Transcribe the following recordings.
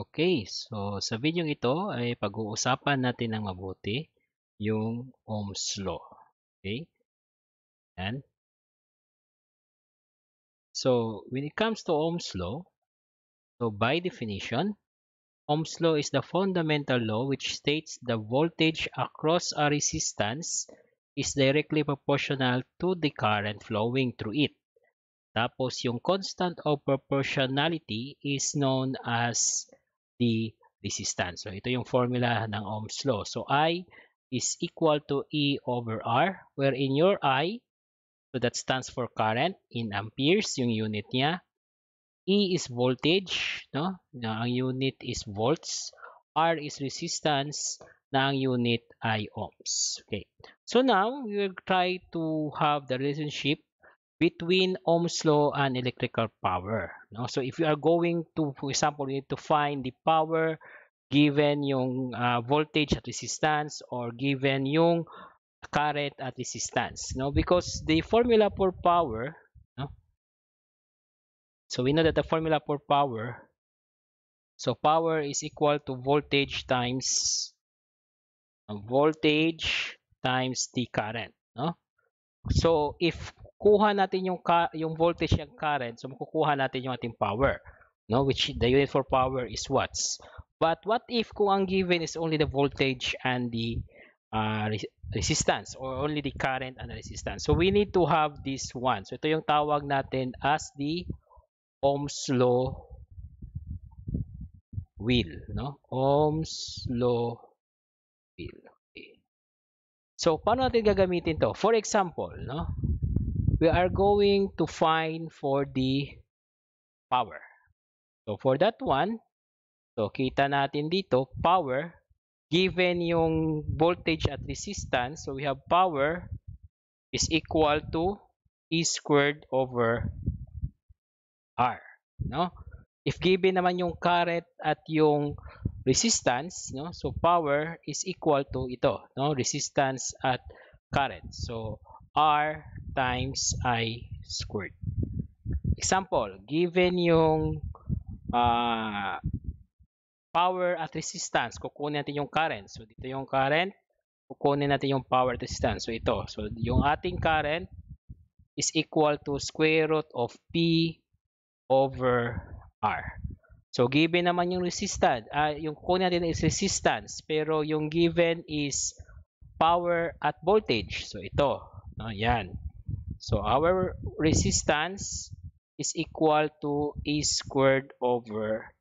Okay, so sa video ito ay pag-uusapan natin ng mabuti yung Ohm's Law. Okay? Yan. So, when it comes to Ohm's Law, so by definition, Ohm's Law is the fundamental law which states the voltage across a resistance is directly proportional to the current flowing through it. Tapos, yung constant of proportionality is known as the resistance. So ito yung formula ng Ohm's law. So I is equal to E over R wherein your I, so that stands for current in amperes, yung unit niya. E is voltage, no? Na ang unit is volts. R is resistance na ang unit ay ohms. Okay. So now we will try to have the relationship between Ohm's law and electrical power. No? So if you are going to, for example, you need to find the power given yung uh, voltage at resistance or given yung current at resistance. No? Because the formula for power, no? so we know that the formula for power, so power is equal to voltage times um, voltage times the current. No? So if kuha natin yung yung voltage and current, so makukuha natin yung ating power, no? Which the unit for power is watts. But what if kung ang given is only the voltage and the uh, re resistance or only the current and the resistance? So we need to have this one. So ito yung tawag natin as the Ohm's law wheel no? Ohm's law wheel Okay. So paano natin gagamitin to? For example, no? we are going to find for the power. So, for that one, so kita natin dito, power, given yung voltage at resistance, so we have power is equal to E squared over R. No? If given naman yung current at yung resistance, no? so power is equal to ito, no? resistance at current. So, R times I squared. Example, given yung uh, power at resistance, kukunin natin yung current. So, dito yung current, kukunin natin yung power at resistance. So, ito. So, yung ating current is equal to square root of P over R. So, given naman yung resistance, uh, yung kukunin natin is resistance, pero yung given is power at voltage. So, ito. No, yan. So our resistance is equal to A squared over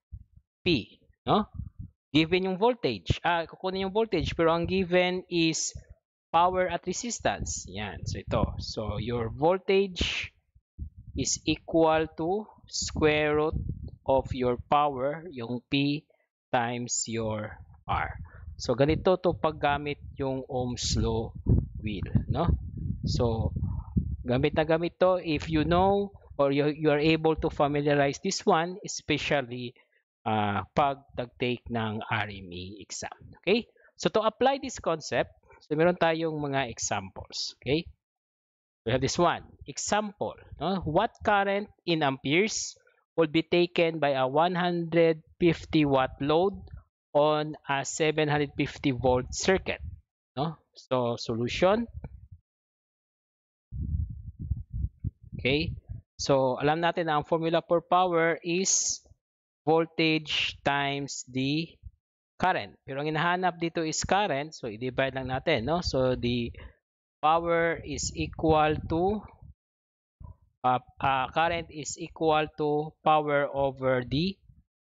P. No? Given yung voltage. Ah, kukunin yung voltage. Pero ang given is power at resistance. Yan. So ito. So your voltage is equal to square root of your power, yung P times your R. So ganito to paggamit yung Ohm's law wheel. No? So, gamit na gamit to if you know or you, you are able to familiarize this one, especially uh, ah, pag tag-take ng RME exam. Okay? So, to apply this concept, so meron tayong mga examples. Okay? We have this one. Example. No? What current in amperes will be taken by a 150 watt load on a 750 volt circuit? No? So, solution. Okay? So, alam natin na ang formula for power is voltage times the current. Pero ang hinahanap dito is current. So, i-divide lang natin. No? So, the power is equal to uh, uh, current is equal to power over the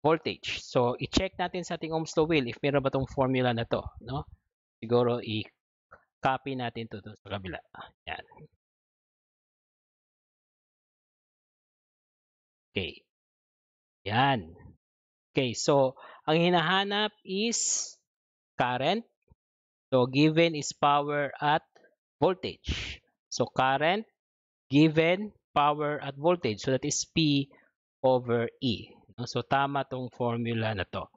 voltage. So, i-check natin sa ating Ohm's law wheel if meron ba tong formula na to. No? Siguro, i-copy natin to, to sa kabila. Yan. Okay. Yan. Okay, so ang hinahanap is current. So given is power at voltage. So current given power at voltage. So that is P over E. So tama tong formula na to.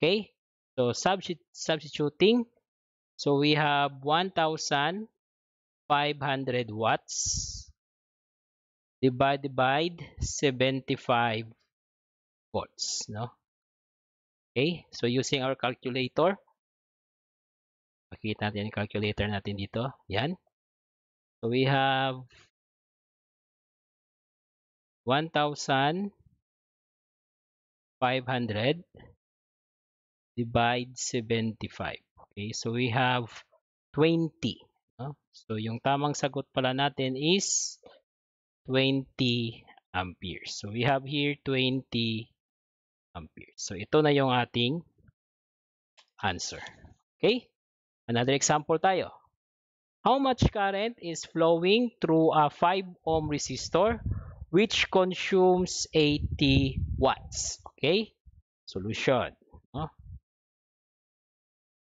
Okay? So substituting. So we have 1,500 watts divide divide 75 volts no okay so using our calculator pakita natin yung calculator natin dito yan so we have 1500 divide 75 okay so we have 20 no? so yung tamang sagot pala natin is 20 amperes. So we have here 20 amperes. So ito na yung ating answer. Okay? Another example tayo. How much current is flowing through a 5 ohm resistor which consumes 80 watts? Okay? Solution. No?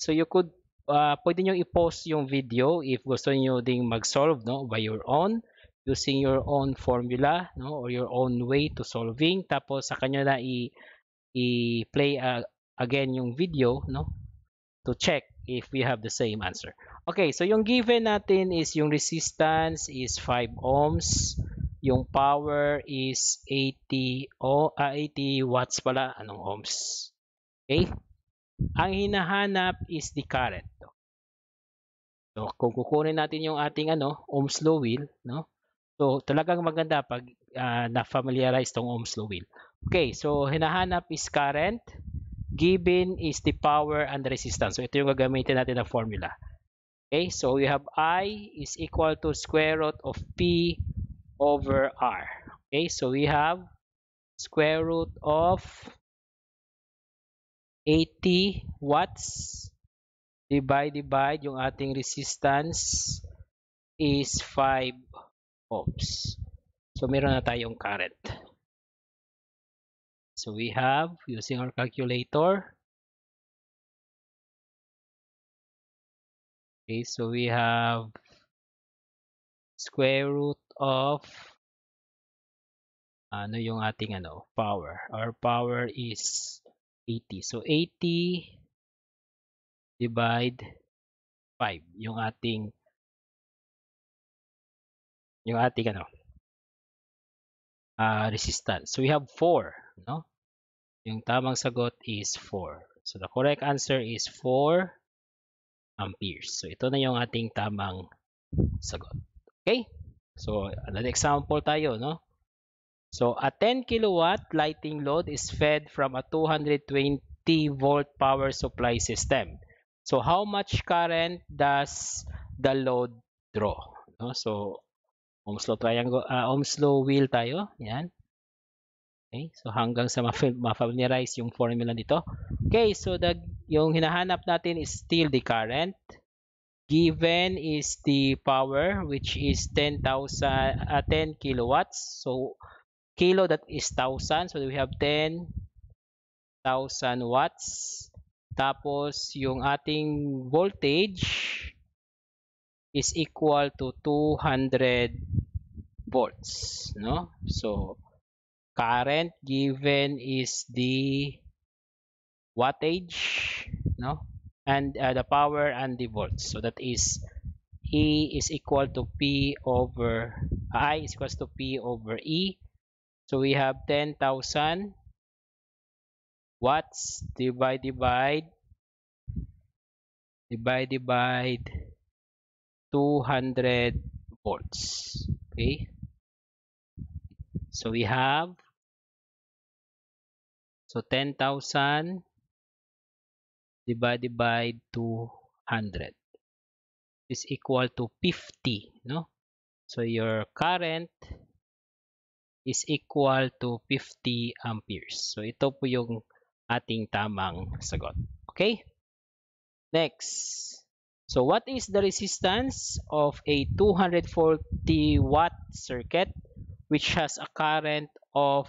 So you could, uh, pwede nyo i-pause yung video if gusto nyo ding mag-solve no, by your own using your own formula no or your own way to solving tapos sa kanya na i i-play uh, again yung video no to check if we have the same answer. Okay, so yung given natin is yung resistance is 5 ohms, yung power is 80 oh, uh, 80 watts pala, anong ohms. Okay? Ang hinahanap is the current. So kung kukunin natin yung ating ano, ohms law wheel, no? So talagang maganda pag uh, na-familiarize tong Ohm's law wheel. Okay, so hinahanap is current, given is the power and the resistance. So ito yung gagamitin natin na formula. Okay, so we have I is equal to square root of P over R. Okay, so we have square root of 80 watts divide divide yung ating resistance is 5 Oops. So meron na tayong current. So we have, using our calculator, okay, so we have square root of ano yung ating ano power our power is 80 so 80 divide 5 yung ating yung ating ano uh, resistance. So we have 4, no? Yung tamang sagot is 4. So the correct answer is 4 amperes. So ito na yung ating tamang sagot. Okay? So another example tayo, no? So a 10 kilowatt lighting load is fed from a 220 volt power supply system. So how much current does the load draw? No? So Omslow law triangle, uh, ah, Ohm's wheel tayo. Yan. Okay, so hanggang sa ma-familiarize yung formula nito. Okay, so the, yung hinahanap natin is still the current. Given is the power which is 10,000 uh, 10 kilowatts. So kilo that is 1,000. So we have 10,000 watts. Tapos yung ating voltage is equal to 200 volts no so current given is the wattage no and uh, the power and the volts so that is E is equal to P over I is equals to P over E so we have 10,000 watts divide divide divide divide 200 volts okay So we have so 10,000 divided by 200 is equal to 50, no? So your current is equal to 50 amperes. So ito po yung ating tamang sagot. Okay? Next. So what is the resistance of a 240 watt circuit which has a current of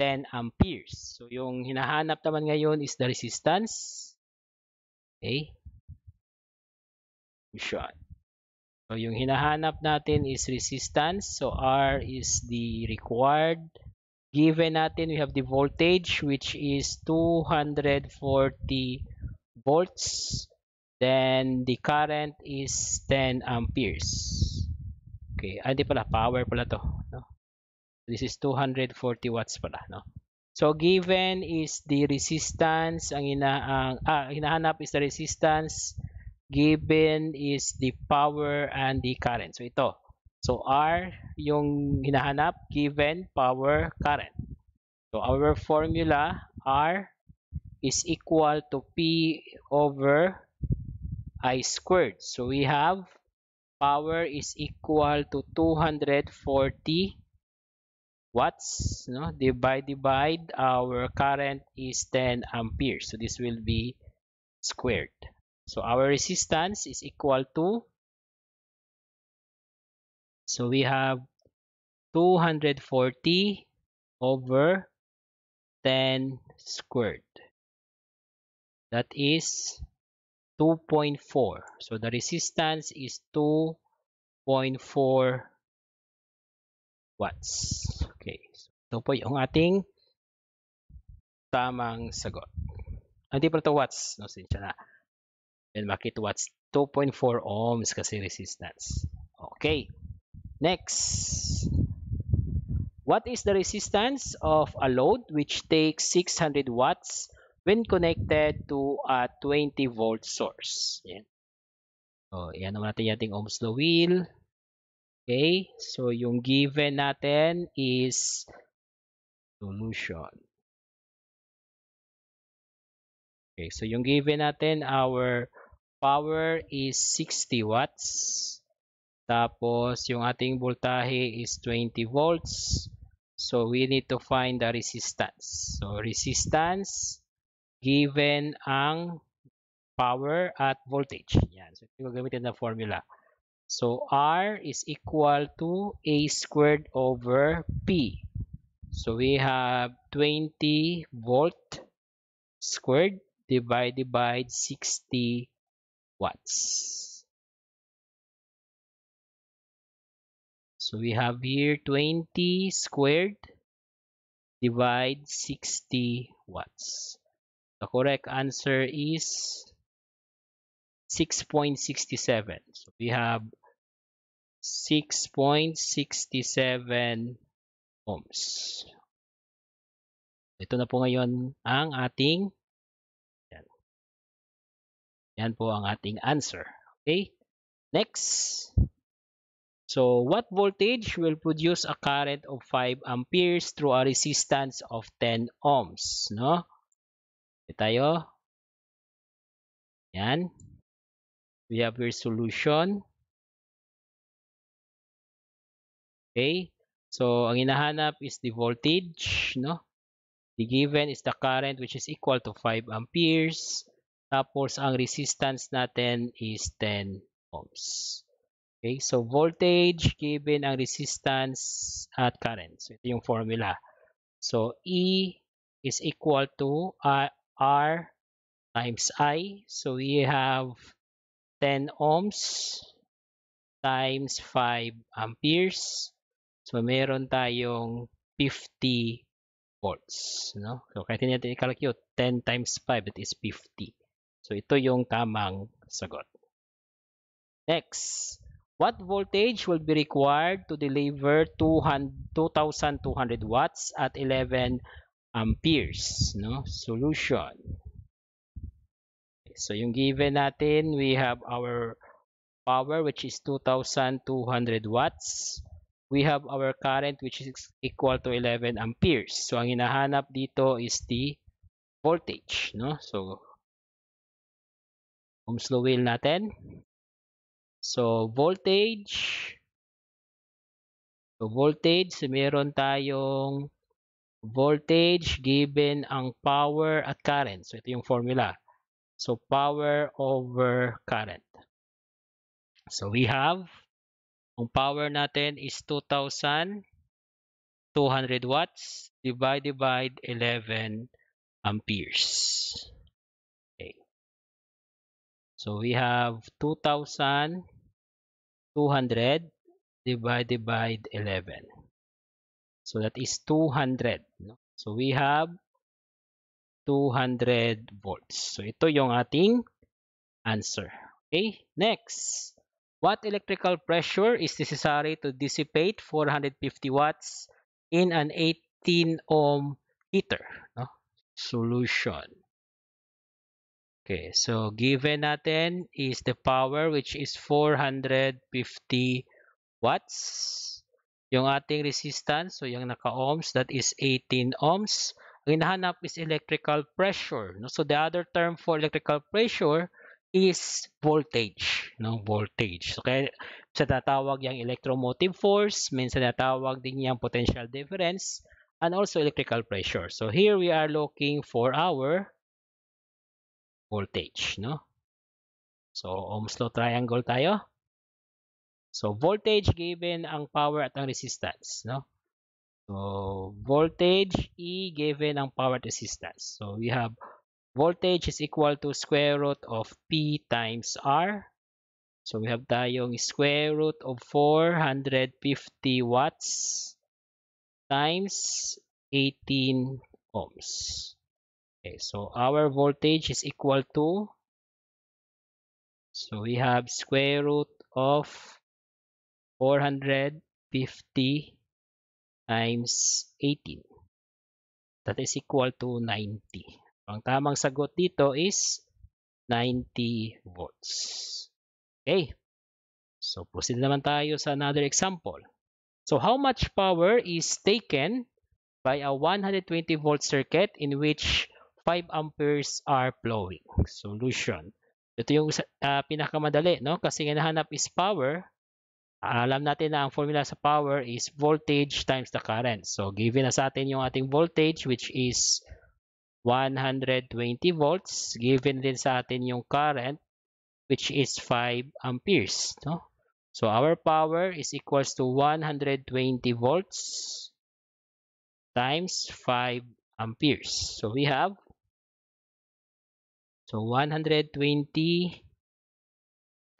10 amperes. So, yung hinahanap naman ngayon is the resistance. Okay? Sure. So, yung hinahanap natin is resistance. So, R is the required. Given natin, we have the voltage, which is 240 volts. Then, the current is 10 amperes. Okay. Ah, hindi pala. Power pala to. No? This is 240 watts pala, no? So given is the resistance, ang ina ang ah, hinahanap is the resistance, given is the power and the current. So ito. So R yung hinahanap, given, power, current. So our formula R is equal to P over I squared. So we have power is equal to 240 watts no divide divide our current is 10 amperes so this will be squared so our resistance is equal to so we have 240 over 10 squared that is 2.4 so the resistance is 2.4 watts. Okay. ito po yung ating tamang sagot. Ah, hindi pa ito watts. No, sinsya na. And makit watts? 2.4 ohms kasi resistance. Okay. Next. What is the resistance of a load which takes 600 watts when connected to a 20 volt source? Yan. Oh, yan naman natin yung ating Ohm's law wheel. Okay? So, yung given natin is solution. Okay, so yung given natin, our power is 60 watts. Tapos, yung ating voltahe is 20 volts. So, we need to find the resistance. So, resistance given ang power at voltage. Yan. So, ito gagamitin na formula. So R is equal to A squared over P. So we have 20 volt squared divided by 60 watts. So we have here 20 squared divide 60 watts. The correct answer is 6.67. So we have 6.67 ohms. Ito na po ngayon ang ating yan. Yan po ang ating answer. Okay? Next. So, what voltage will produce a current of 5 amperes through a resistance of 10 ohms? No? Okay tayo. Yan. We have your solution. Okay? So, ang hinahanap is the voltage, no? The given is the current which is equal to 5 amperes. Tapos, ang resistance natin is 10 ohms. Okay, so voltage given ang resistance at current. So, ito yung formula. So, E is equal to R times I. So, we have 10 ohms times 5 amperes So, meron tayong 50 volts. No? So, kahit hindi natin i-calculate, 10 times 5, it is 50. So, ito yung tamang sagot. Next, what voltage will be required to deliver 2,200 watts at 11 amperes? No? Solution. So, yung given natin, we have our power which is 2,200 watts we have our current which is equal to 11 amperes. So, ang hinahanap dito is the voltage. No? So, Ohm's slow will natin. So, voltage. So, voltage. So, meron tayong voltage given ang power at current. So, ito yung formula. So, power over current. So, we have ang power natin is 2,200 watts divided by 11 amperes. Okay. So we have 2,200 divided by 11. So that is 200. So we have 200 volts. So ito yung ating answer. Okay, next. What electrical pressure is necessary to dissipate 450 watts in an 18 ohm heater? No? Solution. Okay, so given natin is the power which is 450 watts. Yung ating resistance, so yung naka-ohms, that is 18 ohms. Ang hinahanap is electrical pressure. No? So the other term for electrical pressure is voltage, no? Voltage. So, kaya sa tatawag yung electromotive force, minsan natawag din yung potential difference, and also electrical pressure. So, here we are looking for our voltage, no? So, Ohm's law triangle tayo. So, voltage given ang power at ang resistance, no? So, voltage E given ang power at resistance. So, we have voltage is equal to square root of P times R. So we have tayong square root of 450 watts times 18 ohms. Okay, so our voltage is equal to, so we have square root of 450 times 18. That is equal to 90. Ang tamang sagot dito is 90 volts. Okay. So, proceed naman tayo sa another example. So, how much power is taken by a 120 volt circuit in which 5 amperes are flowing? Solution. Ito yung uh, pinakamadali, no? Kasi nga nahanap is power. Alam natin na ang formula sa power is voltage times the current. So, given na sa atin yung ating voltage which is 120 volts. Given din sa atin yung current which is 5 amperes. No? So our power is equals to 120 volts times 5 amperes. So we have so 120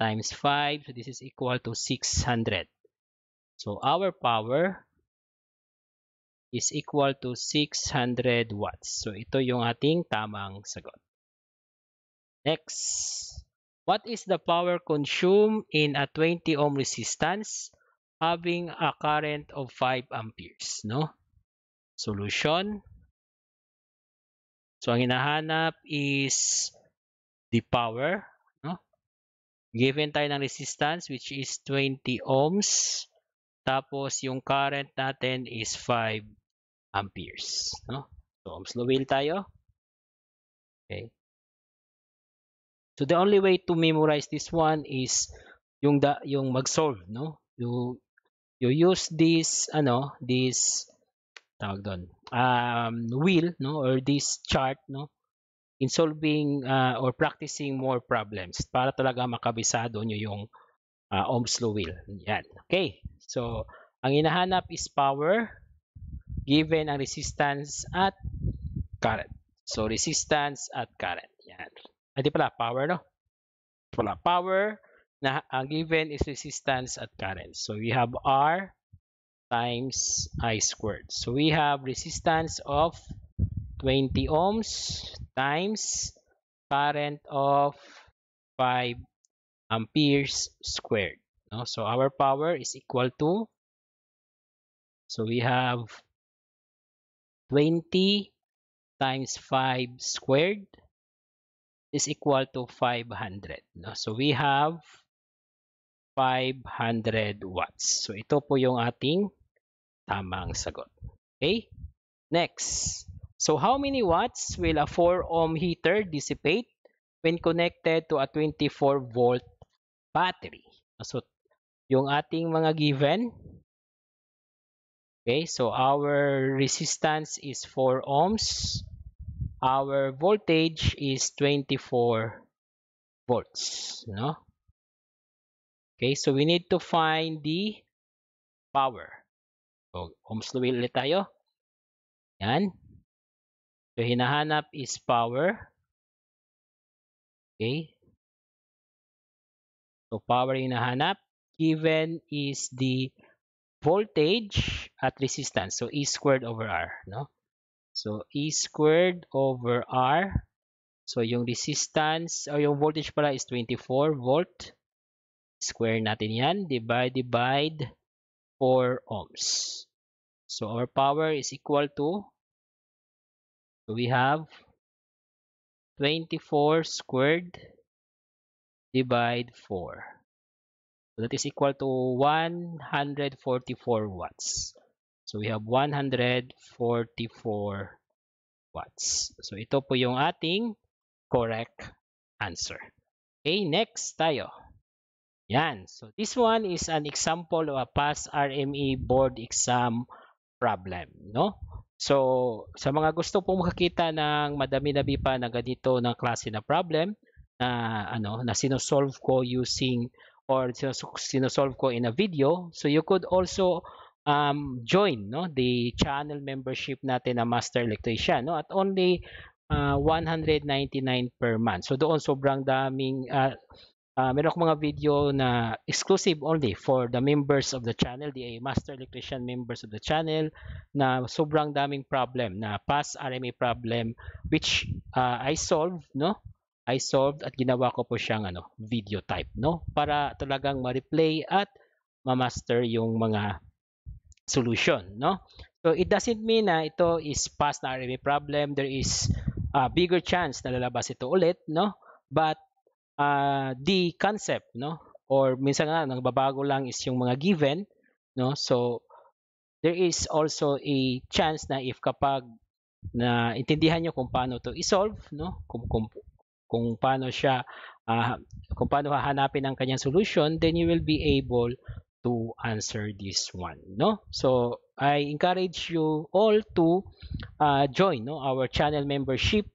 times 5. So this is equal to 600. So our power is equal to 600 watts. So ito yung ating tamang sagot. Next, what is the power consumed in a 20 ohm resistance having a current of 5 amperes, no? Solution. So ang hinahanap is the power, no? Given tayo ng resistance which is 20 ohms. Tapos, yung current natin is 5 amperes. No? So, Ohm's law will tayo. Okay. So, the only way to memorize this one is yung, da, yung mag-solve, no? You, you use this, ano, this, tawag doon, um, wheel, no? Or this chart, no? in solving uh, or practicing more problems para talaga makabisado nyo yung uh, Ohm's law will. Yan. Okay. So, ang hinahanap is power given ang resistance at current. So, resistance at current. Yan. Ay, ah, di pala, power, no? Di pala, power na ang ah, given is resistance at current. So, we have R times I squared. So, we have resistance of 20 ohms times current of 5 amperes squared. No? So, our power is equal to, so we have 20 times 5 squared is equal to 500. No? So we have 500 watts. So ito po yung ating tamang sagot. Okay? Next. So how many watts will a 4 ohm heater dissipate when connected to a 24 volt battery? So yung ating mga given Okay, so our resistance is 4 ohms. Our voltage is 24 volts. No? Okay, so we need to find the power. So, ohms na ulit tayo. Yan. So, hinahanap is power. Okay. So, power hinahanap. Given is the voltage at resistance. So E squared over R. No? So E squared over R. So yung resistance o oh, yung voltage pala is 24 volt. Square natin yan. Divide, divide 4 ohms. So our power is equal to so we have 24 squared divide 4. So that is equal to 144 watts. So we have 144 watts. So ito po yung ating correct answer. Okay, next tayo. Yan. So this one is an example of a past RME board exam problem, no? So sa mga gusto pong makakita ng madami-dami pa na ganito ng klase na problem na ano na sinosolve ko using or sinosolve ko in a video. So you could also um, join no the channel membership natin na Master Electrician no at only uh, 199 per month. So doon sobrang daming uh, uh, meron akong mga video na exclusive only for the members of the channel, the Master Electrician members of the channel na sobrang daming problem na past RMA problem which uh, I solve no I solved at ginawa ko po siyang ano, video type, no? Para talagang ma-replay at ma-master yung mga solution, no? So it doesn't mean na ito is past na RMA problem. There is a bigger chance na lalabas ito ulit, no? But uh, the concept, no? Or minsan nga nagbabago lang is yung mga given, no? So there is also a chance na if kapag na intindihan niyo kung paano to i-solve no? Kung, kung kung paano siya uh, kung paano hahanapin ang kanyang solution then you will be able to answer this one no so i encourage you all to uh, join no our channel membership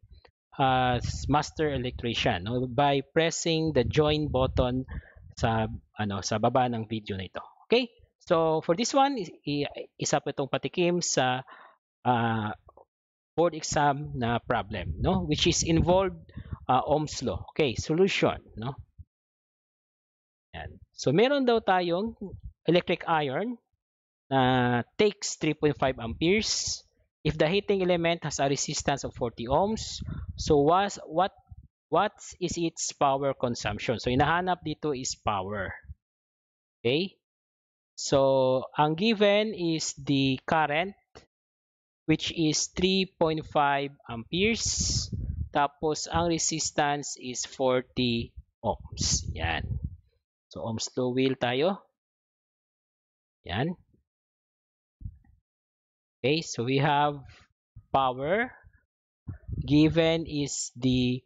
as master electrician no by pressing the join button sa ano sa baba ng video na ito okay so for this one isa pa itong patikim sa uh, board exam na problem, no? Which is involved uh, Ohm's law. Okay, solution, no? and So, meron daw tayong electric iron na takes 3.5 amperes. If the heating element has a resistance of 40 ohms, so what what what is its power consumption? So, inahanap dito is power. Okay? So, ang given is the current which is 3.5 amperes. Tapos, ang resistance is 40 ohms. Yan. So, ohms law wheel tayo. Yan. Okay, so we have power given is the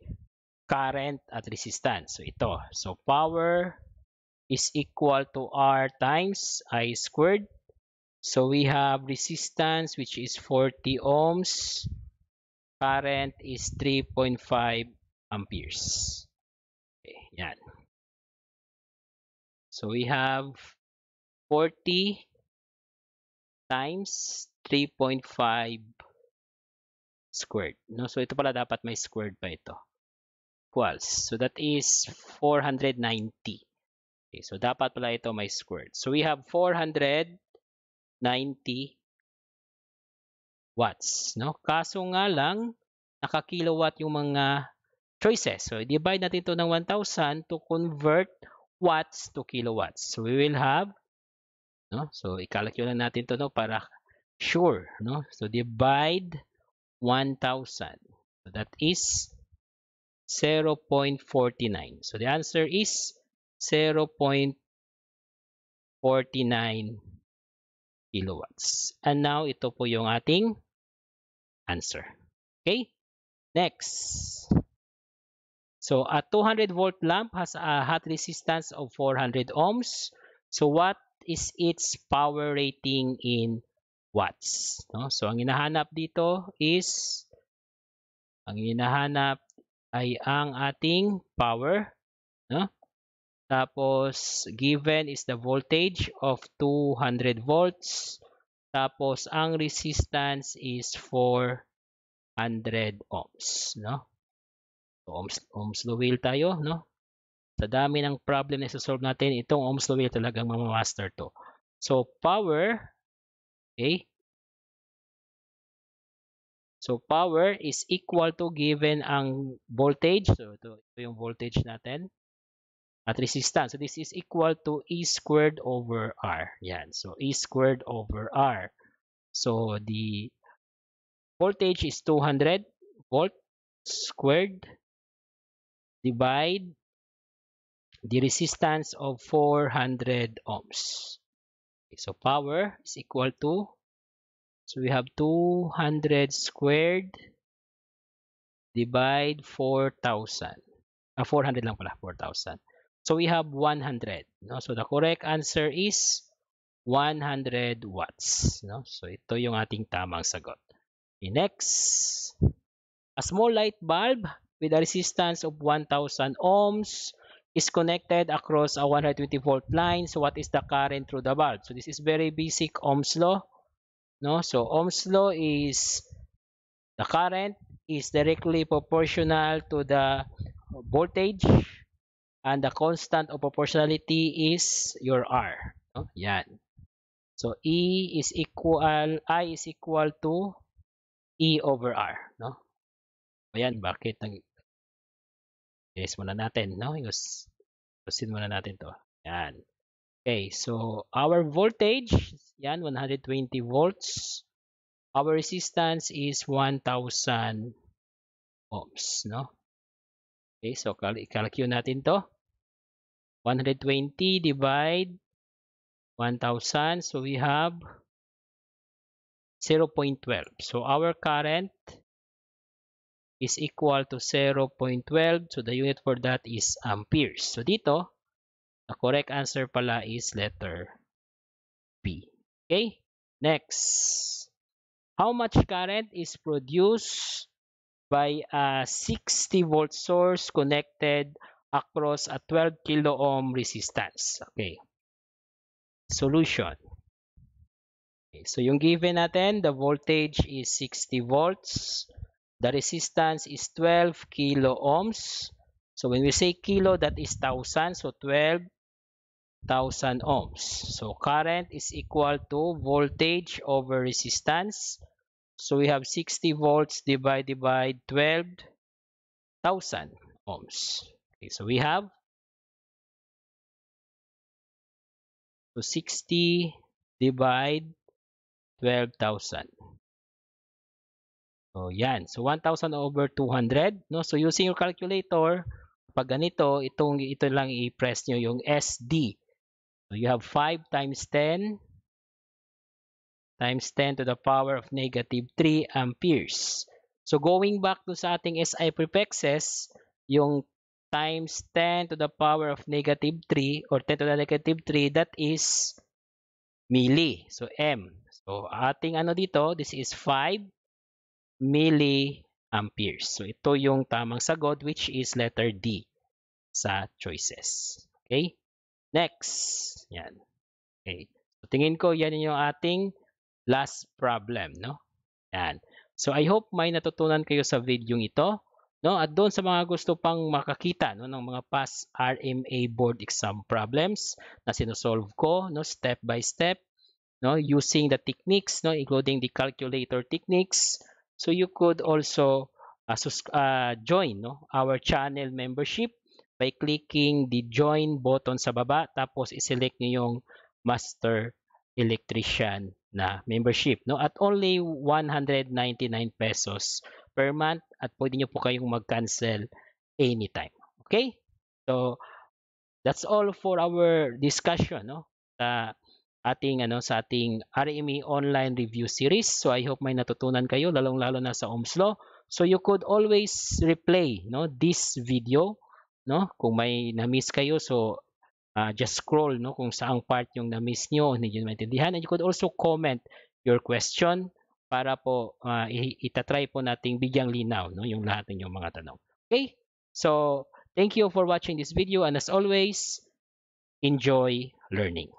current at resistance. So, ito. So, power is equal to R times I squared So we have resistance which is 40 ohms. Current is 3.5 amperes. Okay, yan. So we have 40 times 3.5 squared. No? So ito pala dapat may squared pa ito. Equals. So that is 490. Okay, so dapat pala ito may squared. So we have 400 90 watts. No? Kaso nga lang, nakakilowatt yung mga choices. So, divide natin ito ng 1,000 to convert watts to kilowatts. So, we will have, no? so, ikalculate natin ito no? para sure. No? So, divide 1,000. So, that is 0.49. So, the answer is 0.49 kilowatts. And now, ito po yung ating answer. Okay? Next. So, a 200 volt lamp has a hot resistance of 400 ohms. So, what is its power rating in watts? No? So, ang hinahanap dito is, ang hinahanap ay ang ating power. No? Tapos, given is the voltage of 200 volts. Tapos, ang resistance is 400 ohms. No? So, ohms, ohms law wheel tayo. No? Sa dami ng problem na isasolve natin, itong ohms law wheel talagang mamamaster to. So, power, okay? So, power is equal to given ang voltage. So, ito, ito yung voltage natin at resistance. So this is equal to E squared over R. Yan. So E squared over R. So the voltage is 200 volt squared divide the resistance of 400 ohms. Okay, so power is equal to, so we have 200 squared divide 4,000. Ah, 400 lang pala, 4,000. So we have 100. No? So the correct answer is 100 watts. No? So ito yung ating tamang sagot. Okay, next, a small light bulb with a resistance of 1,000 ohms is connected across a 120 volt line. So what is the current through the bulb? So this is very basic Ohm's law. No? So Ohm's law is the current is directly proportional to the voltage and the constant of proportionality is your R. No? Yan. So E is equal, I is equal to E over R. No? Ayan, bakit? Ang, yes, muna natin. No? Yes, proceed muna natin to. Yan. Okay, so our voltage, yan, 120 volts. Our resistance is 1,000 ohms. No? Okay, so cal calculate natin to. 120 divide 1,000. So we have 0.12. So our current is equal to 0.12. So the unit for that is amperes. So dito, the correct answer pala is letter B. Okay? Next. How much current is produced by a 60 volt source connected across a 12 kilo ohm resistance. Okay. Solution. Okay, so yung given natin, the voltage is 60 volts. The resistance is 12 kilo ohms. So when we say kilo, that is 1000. So 12,000 ohms. So current is equal to voltage over resistance So we have 60 volts divided by 12,000 ohms. Okay, so we have so 60 divide 12,000. So yan. So 1,000 over 200. No? So using your calculator, pag ganito, itong, ito lang i-press nyo yung SD. So you have 5 times 10 times 10 to the power of negative 3 amperes. So going back to sa ating SI prefixes, yung times 10 to the power of negative 3 or 10 to the negative 3, that is milli. So M. So ating ano dito, this is 5 milli amperes. So ito yung tamang sagot which is letter D sa choices. Okay? Next. Yan. Okay. So tingin ko yan yung ating last problem, no? Yan. So I hope may natutunan kayo sa video ito, no? At doon sa mga gusto pang makakita no ng mga past RMA board exam problems na sinosolve ko, no, step by step, no, using the techniques, no, including the calculator techniques. So you could also uh, uh, join no our channel membership by clicking the join button sa baba tapos i-select niyo yung master electrician na membership no at only 199 pesos per month at pwede niyo po kayong mag-cancel anytime okay so that's all for our discussion no sa ating ano sa ating RME online review series so i hope may natutunan kayo lalong-lalo na sa Ohm's law so you could always replay no this video no kung may na-miss kayo so uh, just scroll no kung saang part yung na-miss nyo o hindi nyo maintindihan. And you could also comment your question para po uh, itatry po nating bigyang linaw no yung lahat ng mga tanong. Okay? So, thank you for watching this video and as always, enjoy learning.